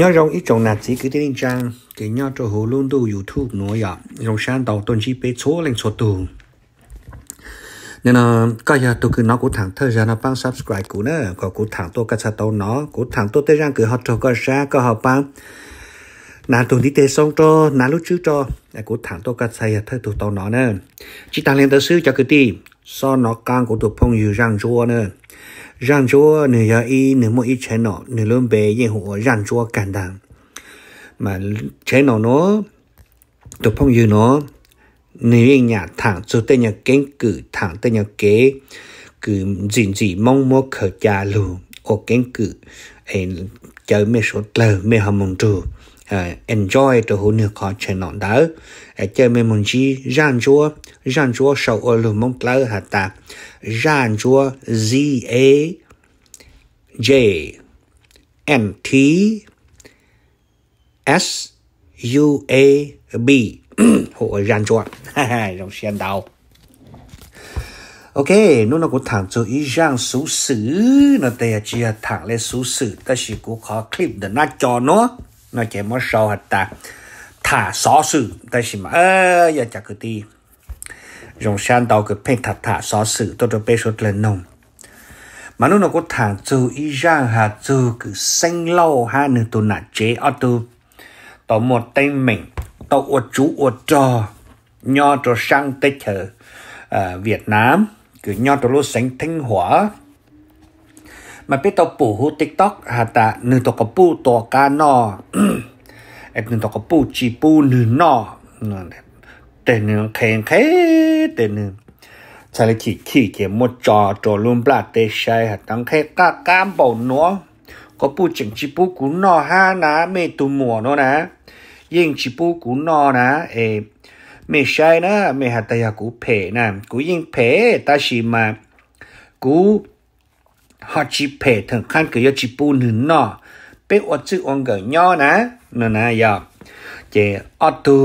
nhớ rong ít trồng nạt chỉ cứ tiếng trang thì nhớ cho hồ luôn tu youtube nói ạ rong sáng đầu tuần chỉ bị số lên số tù nên ờ, là cái giờ tôi cứ nói của thằng thời gian nó bằng subscribe của nó có của thằng tôi cái sao tôi nó của thằng tôi tới rằng cứ họ cho cái sao có họ bằng nà tuần đi tê xong cho nà lúc trước cho của thằng tôi cái sao thời tôi tôi nó nè chỉ tăng lên tới sư cho cái đi so nó càng của tôi phong yêu rằng chua nữa 让 chúa nửa giờ y nửa mỗi ít chế nọ nửa luôn bề yên hộ rằng cho cản đàng mà chế nọ nó tụi phong dư nó nửa yên nhà thẳng cho tên nhà kế cử thẳng tên nhà kế cử dịn dị mong mơ khởi trà lù ô kế cử ấy chờ mê số tờ mê hầm mong trù Ờ, enjoy to hôn được họ chơi nọn đó ờ, chơi mấy muốn gì? gian chúa gian chúa sau ở lùm mông tơ hả ta gian chúa z a j n t s u a b hộ gian chúa trong xuyên đầu ok nó nó cũng thẳng cho ý rằng số sử nó tè chia thẳng lên số sử ta chỉ cũng khó clip để nó cho nó nó chỉ mới sâu hết ta thả xó sự ta chỉ mà ơ giờ chả cứ đi dùng sang đầu cái phên thả thả xó sự tôi được bê sốt lên nồng mà nó nó có thằng từ y ra hà từ cứ sinh lâu ha nữa tôi nạt chế ở tôi tổ một tên mình tổ ở chú ở trò nho trò sang tết ở ờ, Việt Nam cứ nho trò lô sánh thanh hóa มันเป็นตัวปู่หูติกต็อกหาต่หนึ่งตัวกับปูตัวกานอไอ้หนึ่งตัวกับปูจีปูหนึ่งนอแต่หนึ่งแข็งแข่แต่หนึ่งชาลิขีขี้เกียจมดจอตัวลุ่มปลาเตชัยหะตั้งแค่ก้าก้ามเปาหนัวก็ปูจิงจิปูกุนนอห้านะไม่ตุ่มัวเนาะนะยิ่งจิปูกุนนอนะเอไม่ใช่นะไม่หัตยากูเพนะกูยิ่งเพตาชิมากูฮอจิเพถึงขั้นเกยจิปูหนึ่งนอเป็นอดจื้อองเกย่อนะนั่นนะยาเจอตู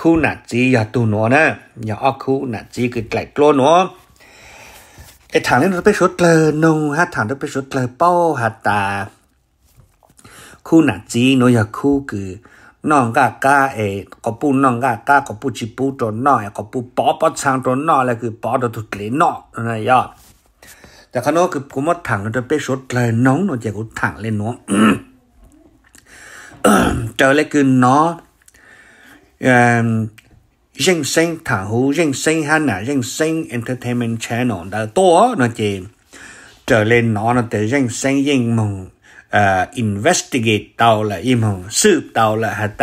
คู่หนัจียาตูนัวนะ ยาอคู่หนัจีคือไกลกลัวนัวไอถางนี้เราไปชดเลยนงฮะถางเราไปชดเลยเป้าฮัตตา คู่หนัจีนัวยาคู่คือน้องก้ากาเอ๋กบุน้องก้ากากบุจิปูตัวนอกบุปอปอช่างตัวนอกเลยคือปอตัวถุกเลน้อกนั่นนะยาแต่ข้างนอกคือผมว่าถังเราจะไปสดเลยน้องเราจะกูถังเลยน้องเจอเลยคือน้อเอ่อ人生塔湖，人生汉呐，人生 entertainment channel 的多那些，这类拿了的人生英文，呃，investigate 到了英文，สืบ到了还打，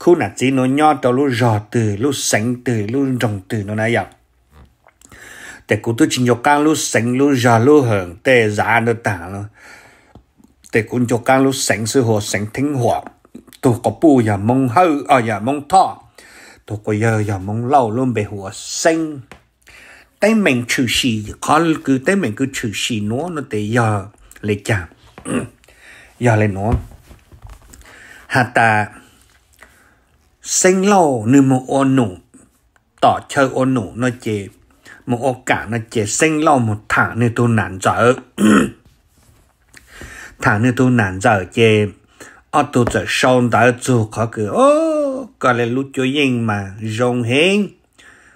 可那只能要到路绕的，路省的，路中的那那样。แต่กูตัวจริงยกกางลูเซ็งลูจาลูเหิงแต่จานต่างแล้วแต่กูยกกางลูเซ็งสื่อหัวเซ็งทิ้งหัวตัวก็ปูอย่ามองเฮออ่ะอย่ามองท่อตัวก็เยอะอย่ามองเล่าลุ่มไปหัวเซ็งแต่มันชื่อสีเขาคือแต่มันคือชื่อสีนัวนั่นแต่ยาเลยจ้ะยาเลยนัวหาตาเซ็งเล่านึ่งมองโอหนุ่ต่อเชอโอหนุ่นั่นเจ็บ một ô cả nó chỉ sinh lo một thả nơi tôi nản trở thả nơi tôi nản trở chỉ ở tôi trở sâu đã chủ khó cứ ô có lẽ lúc cho yên mà rong hên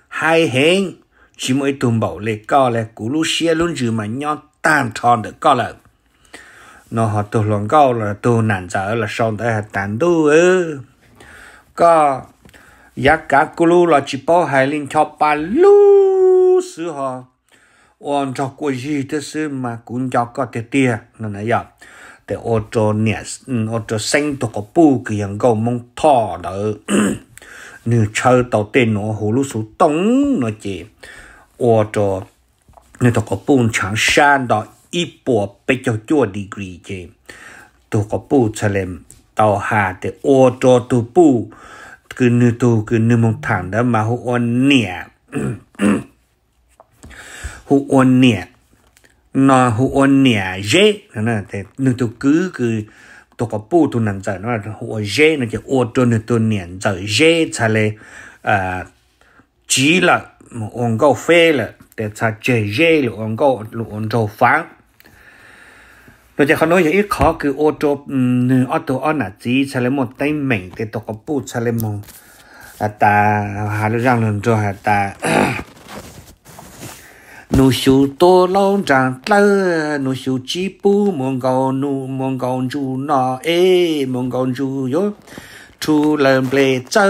hai hên chỉ mới tùm bảo lệ có lẽ cú lúc xe luôn chứ mà nhỏ tan tròn được có lẽ nó họ tôi lòng cao là tôi nản trở là sâu đã tàn đu ư có giá cả cú chỉ bảo hai linh cho ba lúc sư họ on cho cô gì thế sư mà cũng cho có tiền tiền nó này giờ để ô tô nè ô tô xanh tổ có bu cái hàng cầu mong thọ đó như chơi tàu tên nó hồ lũ số tống nó chỉ ô tô như tổ có bu chẳng san đó ít bộ bây giờ chua degree chỉ tổ có bu chơi lên tàu hà để ô tô tổ bu cứ như tổ cứ như mong thẳng đó mà hồ ô nè hu ôn nè nó hu ôn nè dễ nó là thế nhưng tôi cứ cứ tôi có bu tôi nằm giờ là hu dễ nó chỉ ô tôi nó tôi nè giờ dễ chả lẽ à chỉ là ông câu phê là để chả chơi dễ là ông câu là ông trâu phán rồi chỉ có nói ít khó cứ ô tô ừ, ô tô ô nà chỉ chả lẽ một tay mình để tôi có bu chả lẽ một à, ta hà lúc rằng lần rồi à, ta nụ siêu tô lâu chẳng lâu nụ siêu chi bù mong gạo nụ mong gạo chú na ê mong gạo chú yo chú lên bề chơ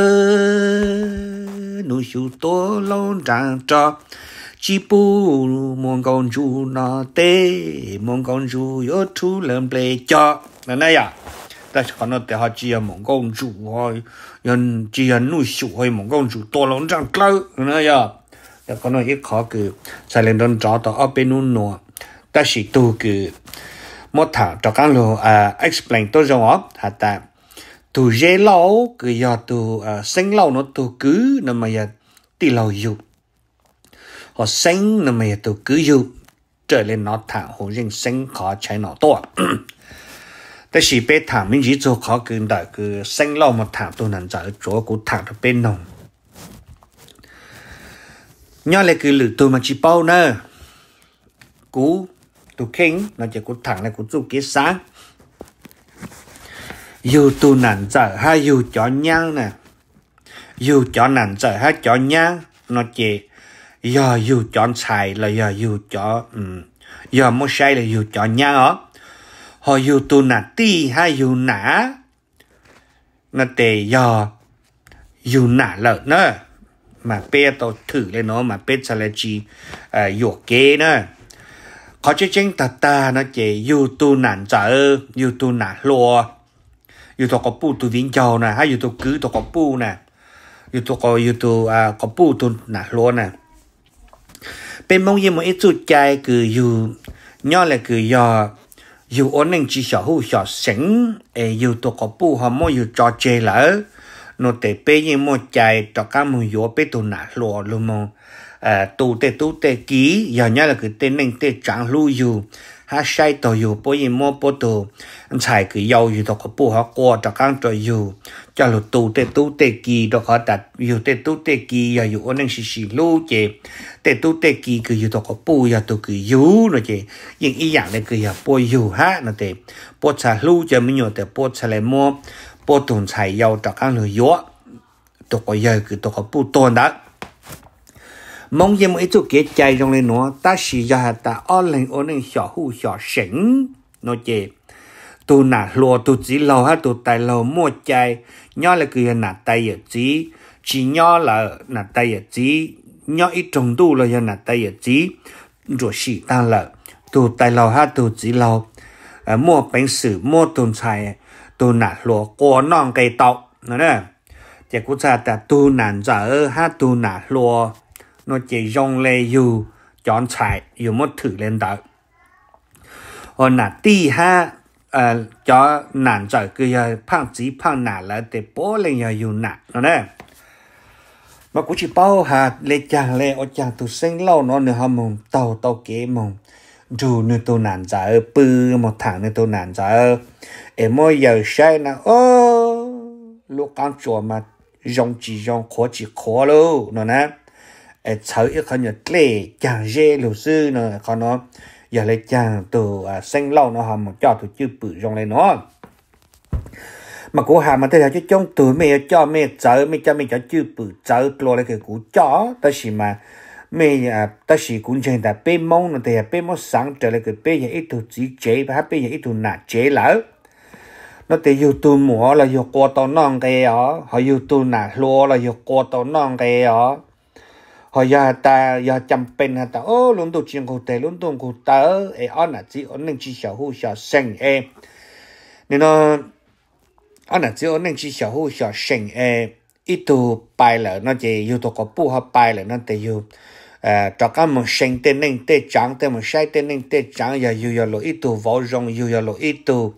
nụ siêu tô lâu chẳng cho chi bù mong gạo chú na tê mong gạo chú yo chú lên bề cho là này à ta còn nó để họ chỉ là mong gạo chú thôi nhân chỉ là nụ siêu hơi mong gạo chú tô lâu chẳng lâu là này à 要可能一考个才能能找到二百弄弄，但是都个莫谈找讲了啊，explain 都让我哈达，都热老个要都啊生老那都个那么也地老有，和生那么也都个有，这里那谈和人生考才那多。但是被他们一做考跟那个生老么谈都能在做过谈的被弄。nhỏ lại cứ lử tôi mà chỉ bao nè cú tôi kinh nó chỉ cú thẳng này cú chụp cái sáng dù tu nản dở hay dù chó nhang nè dù chó nản dở hay chó nhang nó chỉ giờ dù chó xài là giờ dù chó um, giờ mua sai là dù chó nhang ó họ dù tu nản ti hay dù nã nó tệ giờ dù nã lợn nữa mà bé tao thử lên nó mà bé sẽ là chỉ dọc kế nữa có chứ chính ta ta nó chỉ youtube nản trở youtube nản lo youtube có bu tu vĩnh châu nè hay youtube cứ tôi có bu nè youtube có youtube à có bu tu nản lo nè bên mong gì một ít chút chai cứ you nhỏ là cứ yo, you ổn định chỉ sở hữu sở sánh e à, youtube tôi có bu họ mua youtube cho chơi lỡ nó te pe ye mo chai to ka mu yo pe to na lo lo mo tu te tu te ki ya nya là ke te neng te chang lu yu ha shai to yu po ye mo po to chạy chai ke yau yu to ko po qua cho to kang to yu cha lo tu te tu te ki to ka ta yu te tu te ki ya yu o neng shi shi lu che te tu te ki ke yu to ko po ya to ke yu no che yin i yang le ke ya po yu ha na te po cha lu che mi yo te po cha le mo bộ tổng 裁 yêu đặc căn lưu yếu tôi có yêu cái tôi có bộ tổng đó mong gì mỗi chút cái chạy trong này nó ta sử dụng hạt ta ở lên ở lên 小户小省 nó chế tôi nà lúa tôi chỉ lâu ha tôi tài lâu mua trái, nhớ là cứ nà tay ở chỉ chỉ nhớ là nà tay ở chỉ nhớ ít trồng đủ là nà tay ở chỉ rồi xì tan là tôi tài lâu ha tôi chỉ lâu à, mua bánh sữa mua tồn tài tu nà lúa của non cây tàu nó nè chỉ cũng sa ta tu nàn giờ ha tu nà lúa nó chỉ dùng lê dù chọn chạy dù mất thử lên đó ở nà ti ha ờ cho nàn giờ cứ giờ à, phăng chỉ phăng nà là để bố lên giờ dù nà nó nè mà cũng chỉ bảo hà lê chàng lê ở chàng tu sinh lâu nó nữa hả mùng tàu tàu kế mùng dù nụ tô nản giả ơ bư một thằng nụ tô nản giả ơ em mô giờ sai nà ô lúc con chùa mà rong chỉ rong khó chỉ khó lô nó nè em sợ ít khó nhật lệ chàng dê lô sư nó khó nó giờ lại chàng từ à, xanh lâu nó hầm cho tụi chư bự rong lên nó mà cô hà mà thấy là chứ trong tuổi mẹ cho mẹ chở mẹ cho mẹ cho chư bự chở lo lại cái cú chó ta xì mà mẹ à ta chỉ cũng chẳng ta bê mông nó thì bê mông sáng trở lại cái bê nhà ít thu chỉ chế và bé nhà ít thu nạt chế lỡ nó thì yêu tu mùa là yêu qua tao non cái đó họ yêu tu nạt lúa là yêu qua tao non cái đó họ giờ ta giờ chăm bên ta ô luôn tu chuyện cụ thể luôn tu cụ tớ ấy on là chỉ on nên chỉ 小户小生 ấy nên nó on là chỉ on nên chỉ 小户小生 ấy ít tu bài lỡ nó chỉ yêu tu có bu họ bài lỡ nó thì yêu Ờ, cho các mình sinh tên nên tê trắng tên mình sai tên nên tê trắng giờ yêu giờ lo ít tu vô dụng yêu giờ lo ít tu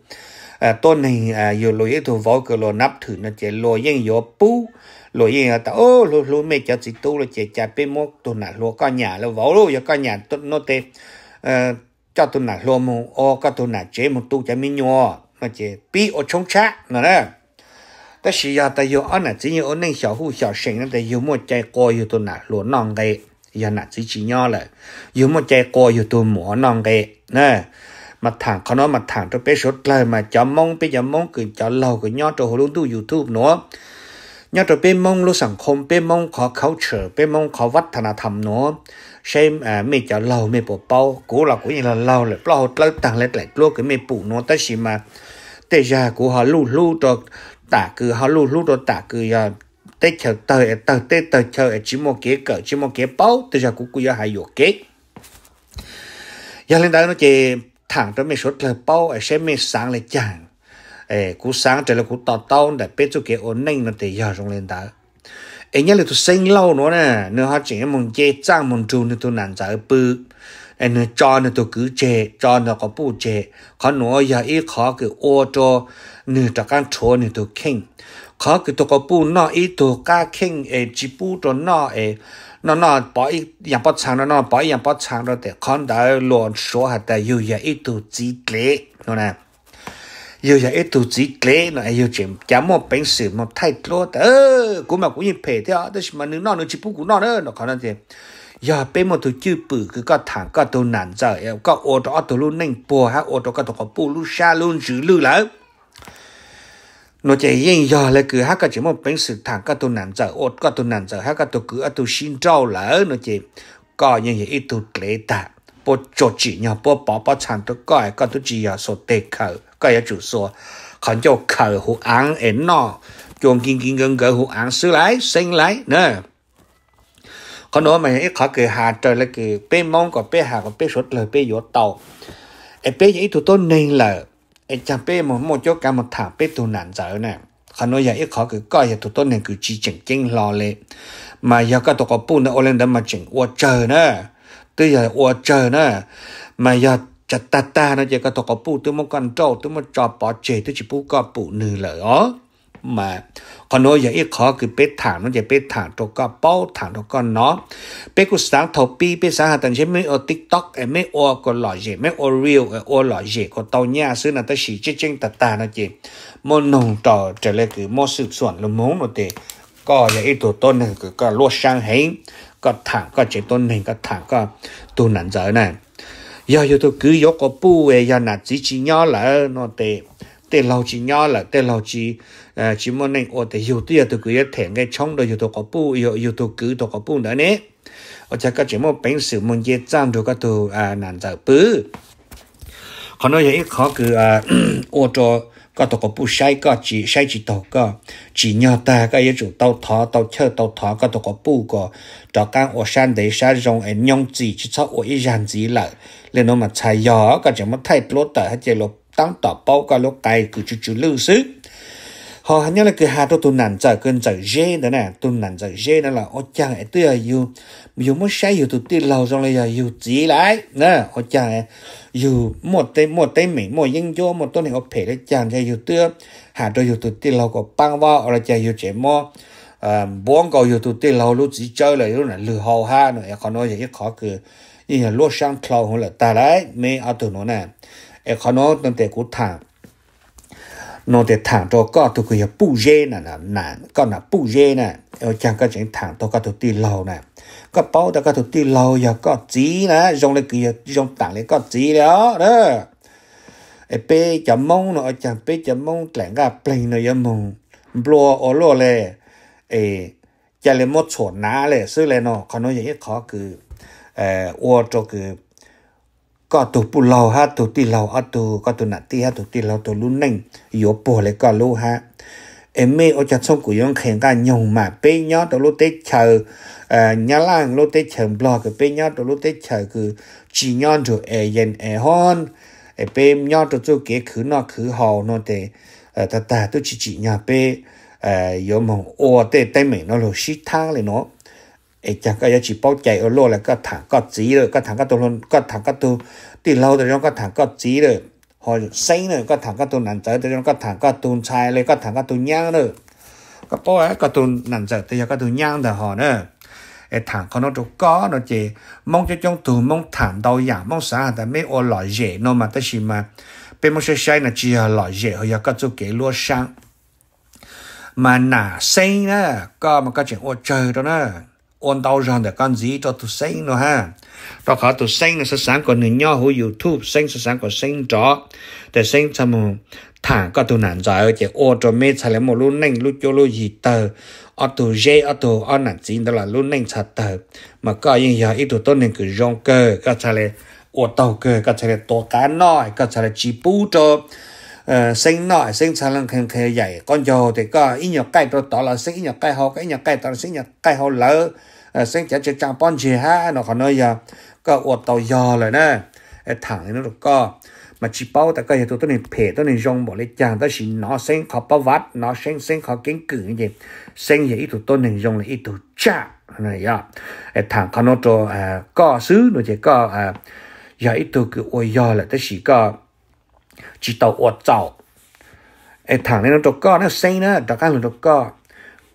ờ, tôn hình yêu ờ, lo ít tu vô cái lo nắp thử nó chỉ lo yên giờ bu lo yên ta ô lo lo mẹ cho chị tu là chị cha bên mốt tu nà lo con nhà lo vô lo giờ con nhà tu nó tê cho tu nà lo mù ô có tu nà chế một tu chả mi nhua mà chị bi ở chống chát nữa đó ta chỉ xã xã hội sinh một ở tu lo 但是呀，但有俺那只有俺那小户小生，但有么在过有都那罗囊的。giờ nãy chỉ chỉ nhau là dù một chai cô dù tôi múa non cái nè mặt thẳng, có nó mặt thẳng, cho bé sốt lại mà cho mong bé cho mong cứ cho lâu cứ nhau cho hồ luôn tu youtube nữa nhau cho bé mong luôn sản không bé mong khó culture bé mong khó văn hóa nào thầm nữa xem à mẹ cho lâu mẹ bỏ bao cũ là cũng như là lâu rồi lâu lâu tăng lên lại luôn cái mẹ bù nó tới gì mà tới giờ của họ lu lu cho tả cứ họ lu lu cho tả cứ à, tê chờ tờ tờ tê tờ chờ chỉ một cái cỡ chỉ một cái bao từ giờ cũng cứ hai dục cái giờ lên đó nó chỉ thẳng cho mình số là bao ở xem mình sáng lại chẳng ê cú sáng trở là cú tọt tao để biết chỗ cái ổn định nó thì giờ trong lên đó ê nhớ là tôi sinh lâu nữa nè nữa họ chỉ muốn chê trang muốn trụ nữa tôi nản giải bự ê nữa cho nữa tôi cứ chê cho nó có bù chê có nữa giờ ít khó cái ô cho nữa cho căn chỗ nữa tôi kinh khó cái tổ có bu nọ, ít tổ cá kinh ấy chỉ bu cho nọ ấy nó nó bỏ ý yang bỏ chăng nó nó bỏ yang bỏ chăng rồi để con đã luôn số hạt để yêu ya ý tôi chỉ lệ nó nè yêu ya ít tổ chỉ lệ nó ấy yêu chuyện chả một bệnh sử một thay lúa ơ cũng mà cũng như phê thế đó là nếu nọ nó chỉ bu cũng nó nữa nó còn là gì giờ bên một thứ chữ bự cứ có thẳng có nản giờ có ô đó tôi luôn nâng bùa ha ô đó có tôi có lu xa luôn giữ lưu lắm nó chỉ riêng giờ là cứ hát cái chỉ một bên sự thẳng cái tu nản giờ ốt cái tu nản giờ hát cái tu cứ tu xin trâu lỡ nó chỉ có những cái ít tu lệ tạ bộ chỗ chỉ nhờ bộ bỏ bỏ chẳng tu coi cái tu chỉ giờ số tệ khẩu cái giờ chủ số khẩn cho khẩu hú án ến nọ chuồng kinh kinh gần gỡ hú án xứ lái sinh lái nè còn nữa mà ít khó cứ hà trời là cứ bê mong có bê hà có bê sốt lời bê dốt tàu em bê những ít tu tốt nên là ai chả bé một một chỗ cả một thả bé tu nản dở nè khả năng giờ ít khó cứ coi giờ tụi tôi nên cứ chỉ chỉnh chỉnh lo lệ mà giờ các tụi có bu nữa lên đó mà chỉnh ô chờ nữa tới giờ ô chờ nữa mà giờ chặt ta ta nó giờ các tụi có bu tôi muốn con tôi muốn trò bỏ chè tôi chỉ bu có bu nửa lỡ mà còn nói giờ ít khó cứ bế thả nó giờ bế thả cho có bao thả cho có nó bế cứ sáng thầu pi bế sáng hạt tận chế mấy ở tiktok em mấy ô có loại gì mấy ô real ô loại gì có tàu nhà xứ là ta chỉ chết chân tạt tà nó chị một nồng trò trở lại cứ một sự chuẩn là muốn nó thì có giờ ít tổ tôn này cứ có lúa sang hết có thẳng có chế tôn này có thẳng có tu nản giới này giờ giờ tôi cứ dốc có bu về giờ nạt chỉ chỉ nhỏ là nó thì tê lâu chỉ nhỏ là tê lâu chỉ à, chỉ muốn nên ở tê hiểu tôi tôi cứ thể cái trong đó hiểu tôi có bu hiểu hiểu tôi cứ tôi có bu đó nè ở chắc cái chỉ muốn bình sự muốn dễ trang được các tôi à nản giờ bứ còn nói vậy khó cứ à ô tô có tôi có bu sai có chỉ sai chỉ tàu có chỉ nhỏ ta cái yếu chủ tàu thọ tàu chơi tàu thọ có tôi có bu có cho cái ô san để sa dùng anh nhông gì chỉ sao ô ý gì là nên nó mà chạy gió cái chỉ muốn thay plot tại hết chế lộc tăng tỏ bao cả lúc cái cứ chú chú lưu sức họ hẳn như là cứ hà tôi tôi nản chờ cơn chờ dê đó nè tôi nản chờ dê đó là ô cha lại tôi yêu yêu muốn sai yêu tôi tôi lâu rồi là yêu gì lại nè ô cha lại yêu một tay một tay mình một yên cho một tôi này ô phải đấy chàng cho yêu tôi hà tôi yêu tôi tôi lâu có băng vào là cha yêu trẻ mò à, bốn cầu yêu tôi tôi lâu lúc chỉ chơi là lúc là lừa hầu ha nữa còn nói gì khó cứ như là lúa sang cầu hoặc là ta đấy mấy ở từ nó nè เอขานอตั้งแต่กูถาม นอนแต่ถามตัวก็ตัวคือปูเย่น่ะนะนานก็น่ะปูเย่น่ะเออจังก็จังถามตัวก็ตัวตีเราน่ะก็เป้าแต่ก็ตัวตีเราอย่าก็จีนะยงเลยคือยงต่างเลยก็จีแล้วเด้อไอเป้จะมองเนาะจังเป้จะมองแต่งกบเปล่งเนาะยังมองบลัวโอโลเลยเอจะเลยมดโฉนน้าเลยซื้อเลยเนาะขอน้อยอย่างนี้ขอคือ เอ่อวัวตัคือก็ตัวปุเราฮะตัวตีเราอัตัวก็ตัวนัดตีฮะตัวตีเราตัวลุ่นหนึ่งอยู่ปวดเลยก็รู้ฮะเอ็มไม่เอาจากส่งกุยองเข่งกันยงมาเป้ยอตัวลุ่นเตะเชอเอ่อญาล่างลุ่นเตะเชอบล็อกเป้ยอตัวลุ่นเตะเชอคือจีย้อนตัวเอเย็นเอฮอนเอเป้ยอตัวจู่เก๋คือนอกคือหอนอนเตะเอ่อตาตาตัวจีจีญาเป้เอ่อยอมองโอเตะเต็มเหม่นอลูชิทางเลยเนาะ ấy cái chỉ bao chạy ở lô là các thằng các gì rồi các thằng các tôi luôn các thằng các tôi thì lâu các thằng các gì rồi họ xây rồi các thằng các tôi nản tới rồi các các tôi các thằng nhang rồi các bố ấy các tôi nản tới thì các tôi nhang rồi họ nữa ấy thằng con nó chỗ có nó chỉ mong cho trong tù mong thằng đau giả mong xã ta mấy ô loại dễ nó mà ta chỉ mà bên mong xây xây là chỉ là loại dễ họ các tôi kể lúa sang mà nà xây nữa có mà các chuyện ô chơi đó nữa on đâu ra để con gì cho tụi sinh nữa ha đó khó tụi sinh là sẽ sáng còn người nhau hồi youtube sinh là sáng còn sinh chó để sinh cho một thằng có tụi nạn giỏi chỉ ô cho mê xài lấy một lúc nành lúc cho lúc gì tờ ở tụi dê ở tụi ở nạn gì đó là lúc nành xài tờ mà có những giờ ít tụi tôi nên cứ rong cơ các xài lấy ô tàu cơ các xài lấy tổ cá nòi các xài lấy chỉ bút cho Ờ, sinh nội sinh sản lần khẳng thể dạy con dồ thì có ít nhiều cái đó tỏ là sinh ít nhiều cái hồ cái nhiều cái tỏ là sinh nhiều cái hồ lỡ ờ, sinh chả chỉ trang bon gì ha nó còn nơi giờ có uột tàu dò rồi nè thẳng nó được co mà chỉ bao tại cái tôi tôi nên phe tôi nên dùng bỏ lấy chàng tôi chỉ nó sinh khó bao vát nó sinh sinh khó kiến cử gì vậy sinh vậy ít tôi nên dùng là ít tôi cha này à thằng con nó cho à, co xứ nó chỉ có à giờ ít tôi cứ ôi giờ là tôi chỉ có chỉ tàu ột tàu ai thẳng nên nó cho co nó xây nó đặt ăn nó co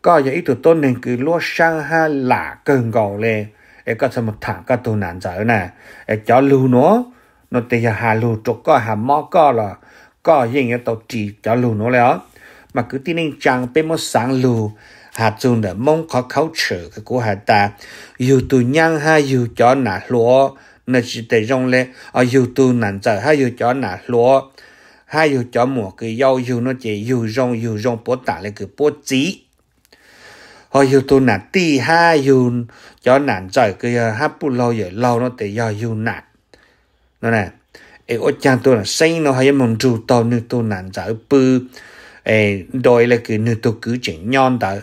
co giờ ít tụi tôn nên cứ lúa sang ha lạ cơn gầu lên ai có thằng một thằng có tụi nạn dở nè ai cho lưu nó nó giờ hà lưu cho co hà mò co là co gì nghe tàu chỉ cho lưu nó léo mà cứ tin anh chàng bên một sáng lưu hà chung để mong có khấu trừ cái của hà ta dù tụi nhang ha dù cho nà lúa nó chỉ để rong lên ở ờ, dù tụi nạn dở ha dù cho nà lúa hai yêu cho mùa cái yêu yêu nó chỉ yêu rong yêu rong bố tả lại cái bố chí họ yêu tôi nản ti hai yêu cho nản trời cái ờ, hát bù lâu rồi lâu nó thì do yêu nản nó nè ấy ở chàng tôi là sinh nó hay mong trụ to như tôi nản trời bư ấy đôi là cái như tôi cứ chỉnh nhon đó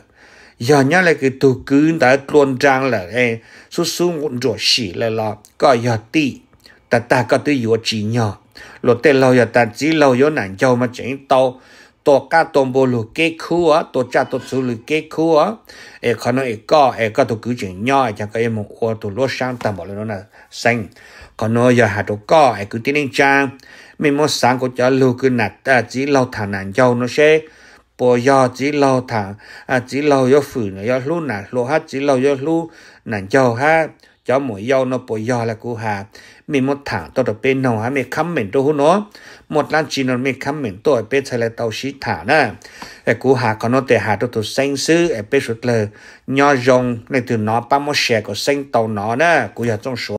giờ nhớ là cái tôi cứ đã luôn trang là ấy số số ngọn rồi xỉ là lo có giờ ti ta ta có tôi yêu chỉ nhỏ lo te lo ya ta chỉ lo yo nan châu mà chính tao to ka tombo lu ke khu á to cha to chu lù ke khu á e khano e ka e ka to cứ chuyện nhỏ cha cái em một o to lo sang tam bảo nó là xanh còn nó giờ hạt to ka e cứ tiến anh cha mình muốn sáng của cho lu cứ nạt ta à, chỉ lo thả nạn châu nó sẽ bỏ giờ chỉ lo thả à, chỉ lo yo phử nó yo lu nạt lo hát chỉ lo yo lu nạn châu ha cho mùi yêu nó bồi yêu là cú hà mình một thẳng tôi được bên nào hả mình khám mình tôi nó một lần chỉ nó mình khám mình tôi bên thay lại tàu xí thả nè cái cú hà còn nó để hà tôi tôi xanh xứ ở bên sụt lờ nho rồng này từ nó ba mươi xe của xanh tàu nó nè cú giờ trong số